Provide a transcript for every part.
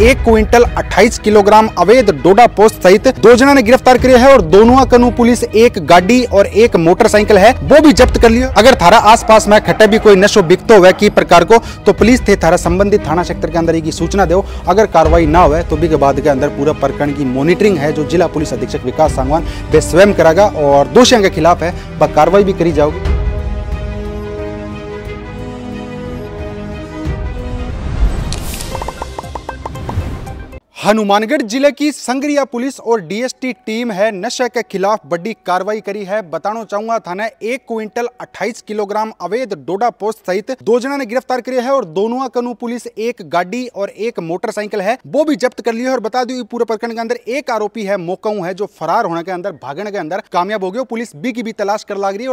एक quintal 28 kilogram अवैध डोडा post सहित दो जना ने गिरफ्तार किया है और दोनों कनू पुलिस एक गाड़ी और एक मोटरसाइकिल है वो भी जब्त कर लिया अगर थारा आसपास में खटे भी कोई नशो बिकतो हुआ की प्रकार को तो पुलिस थे थारा संबंधित थाना क्षेत्र के अंदर की सूचना दो अगर कार्रवाई न हुए तो बिग बाद के अंदर पूरा प्रकरण की मॉनिटरिंग है जो जिला पुलिस अधीक्षक विकास सांगवान वे स्वयं करेगा और दोषियों के खिलाफ है वह कार्रवाई भी करी जाओगी हनुमानगढ़ जिले की संगरिया पुलिस और डीएसटी टीम है नशे के खिलाफ बड़ी कार्रवाई करी है बताना चाहूंगा थाना एक क्विंटल 28 किलोग्राम अवैध डोडा पोस्ट सहित दो जना ने गिरफ्तार किया है और दोनों कनु पुलिस एक गाड़ी और एक मोटरसाइकिल है वो भी जब्त कर लिया है और बता दू पूरे प्रकरण के अंदर एक आरोपी है मोकाऊ है जो फरार होने के अंदर भागने के अंदर कामयाब हो गया पुलिस बी की भी तलाश कर लाग रही है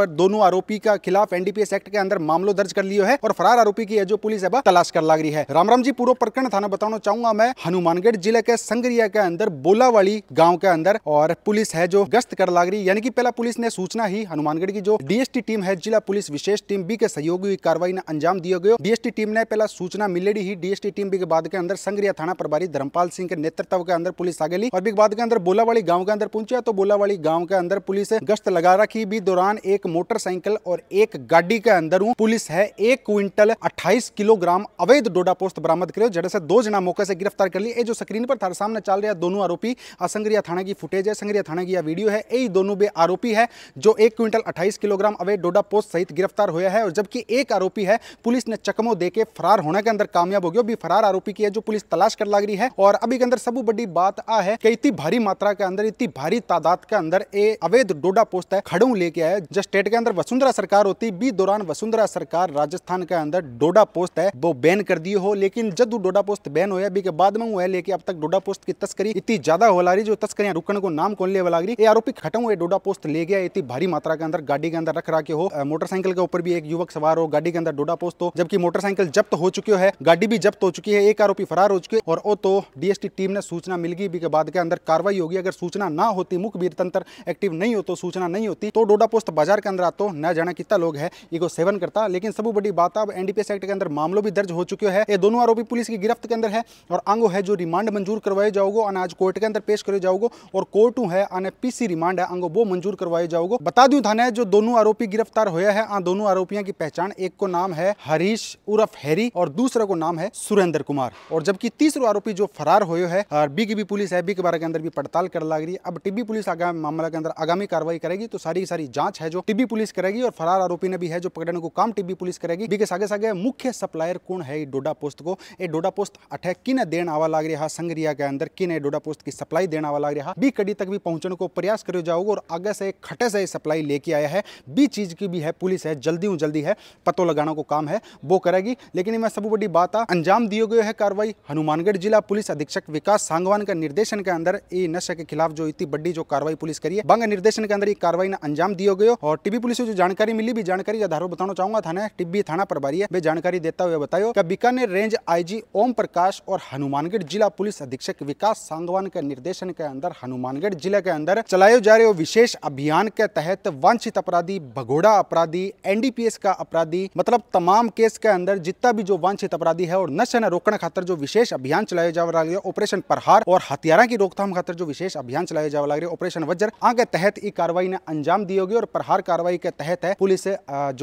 और दोनों आरोपी के खिलाफ एनडीपीएस एक्ट के अंदर मामलो दर्ज कर लिया है और फरार आरोपी की है जो पुलिस है तलाश कर लाग रही है राम राम जी पूरा प्रकरण थाना बताना चाहूंगा मैं हनुमानगढ़ जिले के संगरिया के अंदर बोलावाली गांव के अंदर और पुलिस है जो गश्त कर लाग रही यानी कि पहला पुलिस ने सूचना ही हनुमानगढ़ की जो डीएसटी टीम है जिला पुलिस विशेष टीम बी के सहयोग हुई कार्रवाई ने अंजाम दिया गया डीएसटी टीम ने पहला सूचना मिले ही डीएसटी टीम के बाद के अंदर संगरिया थाना प्रभारी धर्मपाल सिंह के नेतृत्व के अंदर पुलिस आगे ली और बिग बाद के अंदर बोलावाली गाँव के अंदर पहुंचा तो बोलावाली गाँव के अंदर पुलिस गश्त लगा रखी भी दौरान एक मोटरसाइकिल और एक गाड़ी के अंदर पुलिस है एक क्विंटल अट्ठाईस किलोग्राम अवैध डोडा पोस्ट बरामद करे जैसे दो जना मौके से गिरफ्तार कर ली ये जो स्क्रीन पर थारे सामने चल रहा दोनों आरोपी संगरिया थाने की फुटेज है संगरिया थाने की यह वीडियो है यही दोनों बे आरोपी है जो एक क्विंटल अट्ठाईस किलोग्राम अवैध डोडा पोस्ट सहित गिरफ्तार हुआ है और जबकि एक आरोपी है पुलिस ने चकमो देके फरार होने के अंदर कामयाब हो गया भी फरार आरोपी की है जो पुलिस तलाश कर लग रही है और अभी के अंदर सब बड़ी बात आ है कि इतनी भारी मात्रा के अंदर इतनी भारी तादाद के अंदर ये अवैध डोडा पोस्ट है खड़ो लेके आया जो स्टेट के अंदर वसुंधरा सरकार होती बी दौरान वसुंधरा सरकार राजस्थान के अंदर डोडा पोस्ट है वो बैन कर दी हो लेकिन जब डोडा पोस्ट बैन होया बी के बाद में हुआ मोबाइल लेके अब तक डोडा पोस्ट की तस्करी इतनी ज्यादा हो ला रही जो तस्करियां रुकने को नाम कौन ले वाला ये आरोपी खत्म हुए डोडा पोस्ट ले गया इतनी भारी मात्रा के अंदर गाड़ी के अंदर रख रहा हो मोटरसाइकिल के ऊपर भी एक युवक सवार हो गाड़ी के अंदर डोडा पोस्ट हो जबकि मोटरसाइकिल जब्त हो चुकी है गाड़ी भी जब्त हो चुकी है एक आरोपी फरार हो चुके और तो डीएसटी टीम ने सूचना मिल गई के बाद के अंदर कार्रवाई होगी अगर सूचना ना होती मुखबिर तंत्र एक्टिव नहीं हो तो सूचना नहीं होती तो डोडा पोस्ट बाजार के अंदर आते न जाना कितना लोग है इको सेवन करता लेकिन सब बड़ी बात अब एनडीपीएस एक्ट के अंदर मामलों भी दर्ज हो चुके हैं ये दोनों आरोपी पुलिस की गिरफ्त के अंदर है और आंगो है जो रिमांड मंजूर करवाए जाओगे और आज कोर्ट के अंदर पेश करे जाओगे और कोर्ट है आने पीसी रिमांड है अंगो वो मंजूर करवाए जाओगे बता दू थाना जो दोनों आरोपी गिरफ्तार हुए है आ दोनों आरोपियों की पहचान एक को नाम है हरीश उर्फ हैरी और दूसरा को नाम है सुरेंद्र कुमार और जबकि तीसरा आरोपी जो फरार हुए है बीक भी पुलिस है बी के बारे के अंदर भी पड़ताल कर लग रही है अब टिब्बी पुलिस मामला के अंदर आगामी कार्रवाई करेगी तो सारी की सारी जांच है जो टिब्बी पुलिस करेगी और फरार आरोपी ने भी है जो पकड़ने को काम टिब्बी पुलिस करेगी बी के सागे सागे मुख्य सप्लायर कौन है डोडा पोस्ट को ये डोडा पोस्ट अठे किन देन आवा लग रहा संगरिया के अंदर की नए डोडा पोस्ट की सप्लाई देना वाला लग रहा बी कड़ी तक भी पहुंचने को प्रयास करो जाओगे और आगे से खटे से सप्लाई लेके आया है बी चीज की भी है पुलिस है जल्दी हूँ जल्दी है पतो लगाना को काम है वो करेगी लेकिन मैं सब बड़ी बात आ अंजाम दिए गए है कार्रवाई हनुमानगढ़ जिला पुलिस अधीक्षक विकास सांगवान के निर्देशन के अंदर ये नशे के खिलाफ जो इतनी बड़ी जो कार्रवाई पुलिस करी है बांग निर्देशन के अंदर ये कार्रवाई ने अंजाम दिए गए और टीबी पुलिस को जो जानकारी मिली भी जानकारी आधारों बताना चाहूंगा थाना टिब्बी थाना प्रभारी है वे जानकारी देता हुआ बतायो बीकानेर रेंज आईजी ओम प्रकाश और हनुमानगढ़ जिला पुलिस अधीक्षक विकास सांगवान के निर्देशन के अंदर हनुमानगढ़ जिले के अंदर चलाए जा रहे विशेष अभियान के तहत वांछित अपराधी भगोड़ा अपराधी एनडीपीएस का अपराधी मतलब तमाम केस के अंदर जितना भी जो वांछित अपराधी है और नशे न रोकने खातर जो विशेष अभियान चलाया जा रहा है ऑपरेशन प्रहार और हथियारा की रोकथाम खातर जो विशेष अभियान चलाया जा रहा है ऑपरेशन वज्र आगे तहत ये कार्रवाई ने अंजाम दी होगी और प्रहार कार्रवाई के तहत है पुलिस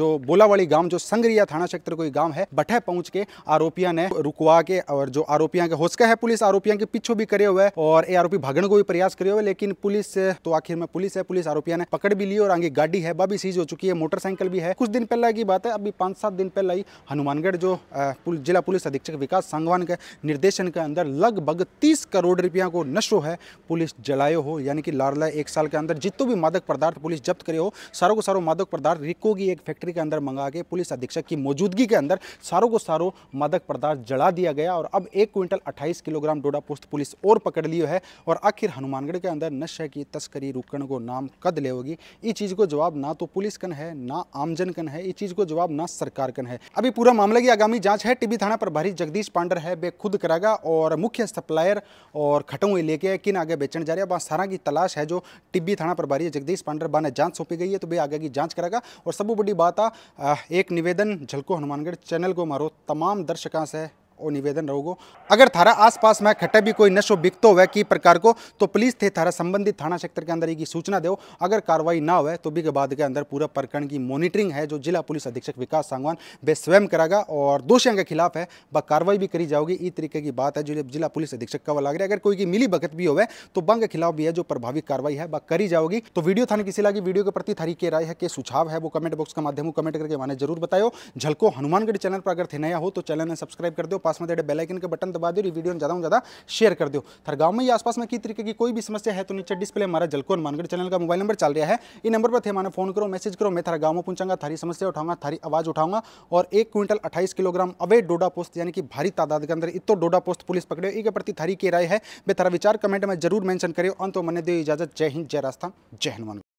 जो बोलावाड़ी गांव जो संगरिया थाना क्षेत्र कोई गांव है बठे पहुंच के आरोपिया ने रुकवा के और जो आरोपिया के होसके है पुलिस आरोपियों के पीछे भी करे हुए और ये आरोपी भागने को भी प्रयास करे हुए लेकिन पुलिस तो आखिर में पुलिस है पुलिस आरोपियों ने पकड़ भी ली और आगे गाड़ी है वह भी सीज हो चुकी है मोटरसाइकिल भी है कुछ दिन पहले की बात है अभी पांच सात दिन पहले ही हनुमानगढ़ जो जिला पुलिस अधीक्षक विकास सांगवान के निर्देशन के अंदर लगभग तीस करोड़ रुपया को नशो है पुलिस जलायो हो यानी कि लारला एक साल के अंदर जितो भी मादक पदार्थ पुलिस जब्त करे हो सारों को सारो मादक पदार्थ रिको की एक फैक्ट्री के अंदर मंगा के पुलिस अधीक्षक की मौजूदगी के अंदर सारों को सारो मादक पदार्थ जला दिया गया और अब एक क्विंटल अट्ठाईस किलोग्राम डोडा पोस्ट पुलिस और पकड़ लियो है और आखिर हनुमानगढ़ के अंदर नशे की तस्करी रुकण को नाम कद ले होगी ये चीज़ को जवाब ना तो पुलिस कन है ना आमजन कन है ये चीज़ को जवाब ना सरकार कन है अभी पूरा मामले की आगामी जाँच है टीबी थाना प्रभारी जगदीश पांडर है वे खुद करागा और मुख्य सप्लायर और खटों लेके किन आगे बेचने जा रहे हैं सारा की तलाश है जो टिब्बी थाना प्रभारी जगदीश पांडर बाने ने जाँच सौंपी गई है तो वे आगे की जाँच करेगा और सबू बड़ी बात आ एक निवेदन झलको हनुमानगढ़ चैनल को मारो तमाम दर्शकों से और निवेदन रहोगो अगर थारा आसपास में खट्टा भी कोई नशो बिकतो हुआ की प्रकार को तो पुलिस थे थारा संबंधित थाना क्षेत्र के अंदर ये सूचना दो अगर कार्रवाई ना हुए तो बिग बाद के अंदर पूरा प्रकरण की मॉनिटरिंग है जो जिला पुलिस अधीक्षक विकास सांगवान वे स्वयं करागा और दोषियों के खिलाफ है व कार्रवाई भी करी जाओगी इस तरीके की बात है जो जिला पुलिस अधीक्षक का लग रहा अगर कोई की मिली भगत भी हो तो बंग के खिलाफ भी है जो प्रभावी कार्रवाई है व करी जाओगी तो वीडियो थाने किसी लगी वीडियो के प्रति थारी के राय है के सुझाव है वो कमेंट बॉक्स के माध्यम कमेंट करके माने जरूर बताओ झलको हनुमानगढ़ चैनल पर अगर थे नया हो तो चैनल ने सब्सक्राइब कर दो पास में दे बेलाइकन के बटन दबा दो वीडियो ज़्यादा ज़्यादा शेयर कर दो हर गाँव में या आसपास में किसी तरीके की कोई भी समस्या है तो नीचे डिस्प्ले हमारा जलकोन मानगढ़ चैनल का मोबाइल नंबर चल रहा है इन नंबर पर थे हमारे फोन करो मैसेज करो मैं थारा गाँव में पहुंचाऊंगा थारी समस्या उठाऊंगा थारी आवाज़ उठाऊंगा और एक क्विंटल अट्ठाईस किलोग्राम अवे डोडा पोस्ट यानी कि भारी तादाद के अंदर इतो डोडा पोस्ट पुलिस पकड़े एक प्रति थारी की राय है मैं थारा विचार कमेंट में जरूर मैंशन करो अंत तो मैंने दो इजाजत जय हिंद जय राजस्थान जय हनुमान